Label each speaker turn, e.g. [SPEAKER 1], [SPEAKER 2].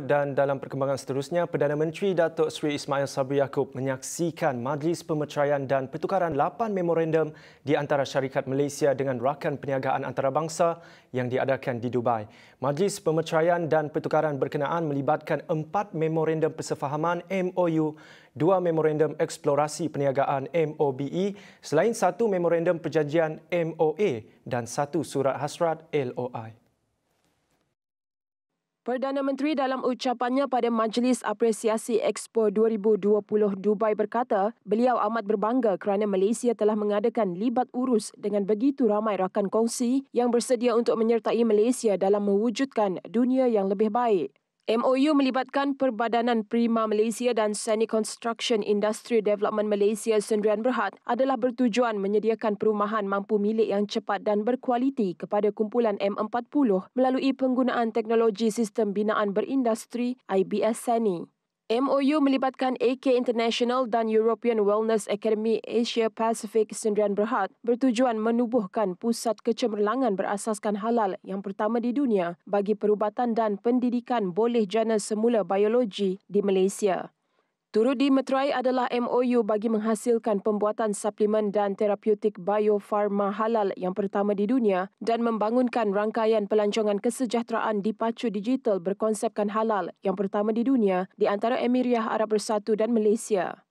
[SPEAKER 1] dan dalam perkembangan seterusnya, Perdana Menteri Datuk Seri Ismail Sabri Yaakob menyaksikan majlis pemerceraian dan pertukaran 8 memorandum di antara syarikat Malaysia dengan rakan perniagaan antarabangsa yang diadakan di Dubai. Majlis pemerceraian dan pertukaran berkenaan melibatkan 4 memorandum persefahaman MOU, 2 memorandum eksplorasi perniagaan MOBE, selain satu memorandum perjanjian MOA dan satu surat hasrat LOI.
[SPEAKER 2] Perdana Menteri dalam ucapannya pada Majlis Apresiasi Expo 2020 Dubai berkata, beliau amat berbangga kerana Malaysia telah mengadakan libat urus dengan begitu ramai rakan kongsi yang bersedia untuk menyertai Malaysia dalam mewujudkan dunia yang lebih baik. MOU melibatkan Perbadanan Prima Malaysia dan Seni Construction Industry Development Malaysia Sendirian Berhad adalah bertujuan menyediakan perumahan mampu milik yang cepat dan berkualiti kepada kumpulan M40 melalui penggunaan teknologi sistem binaan berindustri IBS Seni. MOU melibatkan AK International dan European Wellness Academy Asia Pacific Sendirian Berhad bertujuan menubuhkan pusat kecemerlangan berasaskan halal yang pertama di dunia bagi perubatan dan pendidikan boleh jana semula biologi di Malaysia. Turudi Metrai adalah MOU bagi menghasilkan pembuatan suplemen dan terapeutik biofarma halal yang pertama di dunia dan membangunkan rangkaian pelancongan kesejahteraan dipacu digital berkonsepkan halal yang pertama di dunia di antara Emiriah Arab Bersatu dan Malaysia.